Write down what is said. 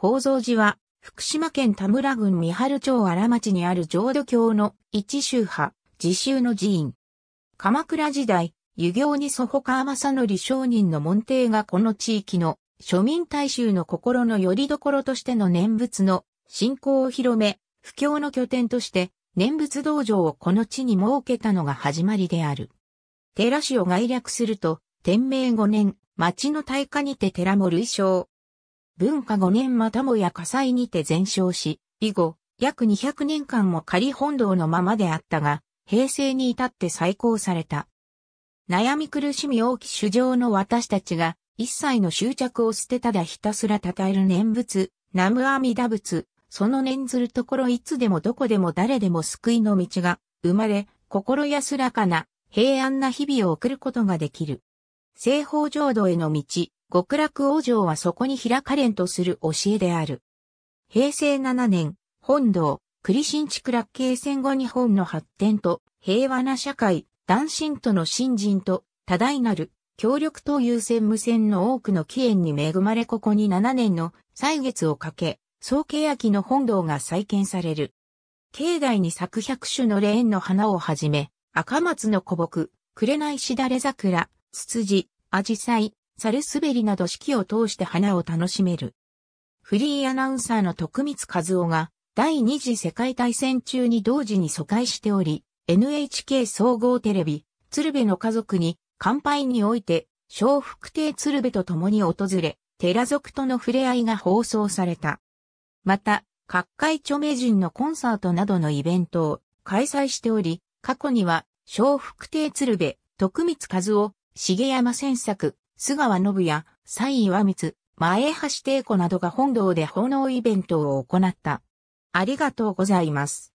宝蔵寺は、福島県田村郡三春町荒町にある浄土教の一宗派、自宗の寺院。鎌倉時代、湯行に祖母川正則商人の門弟がこの地域の庶民大衆の心の拠り所としての念仏の信仰を広め、布教の拠点として念仏道場をこの地に設けたのが始まりである。寺市を概略すると、天明5年、町の大火にて寺も類称、文化5年またもや火災にて全焼し、以後、約200年間も仮本堂のままであったが、平成に至って再興された。悩み苦しみ大き主情の私たちが、一切の執着を捨てただひたすら称える念仏、南無阿弥陀仏、その念ずるところいつでもどこでも誰でも救いの道が生まれ、心安らかな平安な日々を送ることができる。西方浄土への道、極楽王城はそこに開かれんとする教えである。平成7年、本堂、栗新地区落慶戦後日本の発展と平和な社会、男神との新人と多大なる協力と優先無線の多くの起源に恵まれここに7年の歳月をかけ、総契秋の本堂が再建される。境内に咲く百種のレーンの花をはじめ、赤松の古木、紅しだれ桜、ツツジ、アジサイ、猿滑りなど四季を通して花を楽しめる。フリーアナウンサーの徳光和夫が第二次世界大戦中に同時に疎開しており、NHK 総合テレビ、鶴瓶の家族に乾杯において、小福亭鶴瓶と共に訪れ、寺族との触れ合いが放送された。また、各界著名人のコンサートなどのイベントを開催しており、過去には、小福亭鶴瓶、徳光和夫、茂山千作、須川信也、西岩光、前橋帝子などが本堂で奉納イベントを行った。ありがとうございます。